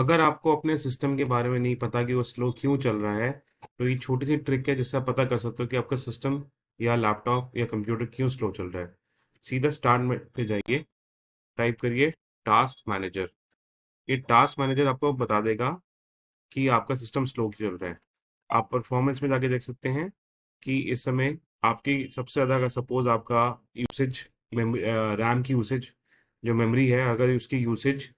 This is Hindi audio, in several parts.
अगर आपको अपने सिस्टम के बारे में नहीं पता कि वो स्लो क्यों चल रहा है तो ये छोटी सी ट्रिक है जिससे आप पता कर सकते हो कि आपका सिस्टम या लैपटॉप या कंप्यूटर क्यों स्लो चल रहा है सीधा स्टार्ट में पे जाइए टाइप करिए टास्क मैनेजर ये टास्क मैनेजर आपको बता देगा कि आपका सिस्टम स्लो क्यों चल रहा है आप परफॉर्मेंस में जाके देख सकते हैं कि इस समय आपकी सबसे ज़्यादा अगर सपोज आपका यूसेज रैम की यूसेज जो मेमोरी है अगर उसकी यूसेज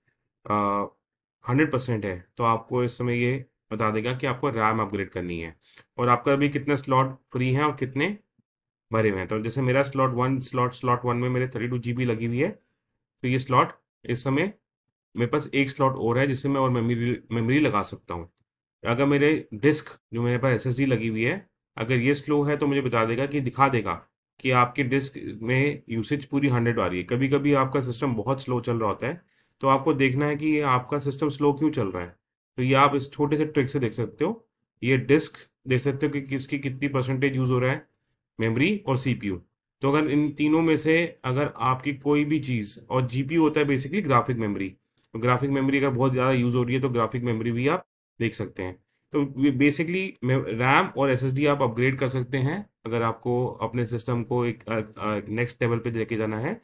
हंड्रेड परसेंट है तो आपको इस समय ये बता देगा कि आपको रैम अपग्रेड करनी है और आपका अभी कितने स्लॉट फ्री हैं और कितने भरे हुए हैं तो जैसे मेरा slot one slot slot one में मेरे थर्टी टू जी लगी हुई है तो ये स्लॉट इस समय मेरे पास एक स्लॉट और है जिससे मैं और मेमोरी मेमोरी लगा सकता हूँ अगर मेरे डिस्क जो मेरे पास एस लगी हुई है अगर ये स्लो है तो मुझे बता देगा कि दिखा देगा कि आपके डिस्क में यूसेज पूरी हंड्रेड आ रही है कभी कभी आपका सिस्टम बहुत स्लो चल रहा होता है तो आपको देखना है कि आपका सिस्टम स्लो क्यों चल रहा है तो ये आप इस छोटे से ट्रिक से देख सकते हो ये डिस्क देख सकते हो कि किसकी कितनी परसेंटेज यूज़ हो रहा है मेमोरी और सीपीयू तो अगर इन तीनों में से अगर आपकी कोई भी चीज़ और जीपीयू होता है बेसिकली ग्राफिक मेमोरी तो ग्राफिक मेमोरी अगर बहुत ज़्यादा यूज़ हो रही है तो ग्राफिक मेमोरी भी आप देख सकते हैं तो बेसिकली रैम और एस आप अपग्रेड कर सकते हैं अगर आपको अपने सिस्टम को एक नेक्स्ट लेवल पर लेके जाना है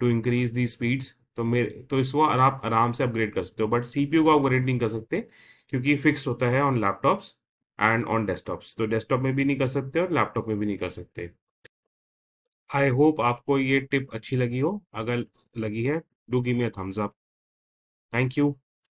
टू इंक्रीज दी स्पीड्स तो मेरे तो इसको आप आराम से अपग्रेड कर सकते हो बट सी को अपग्रेड नहीं कर सकते क्योंकि फिक्स होता है on laptops and on desktops तो डेस्कटॉप में भी नहीं कर सकते और लैपटॉप में भी नहीं कर सकते आई होप आपको ये टिप अच्छी लगी हो अगर लगी है do give me a thumbs up thank you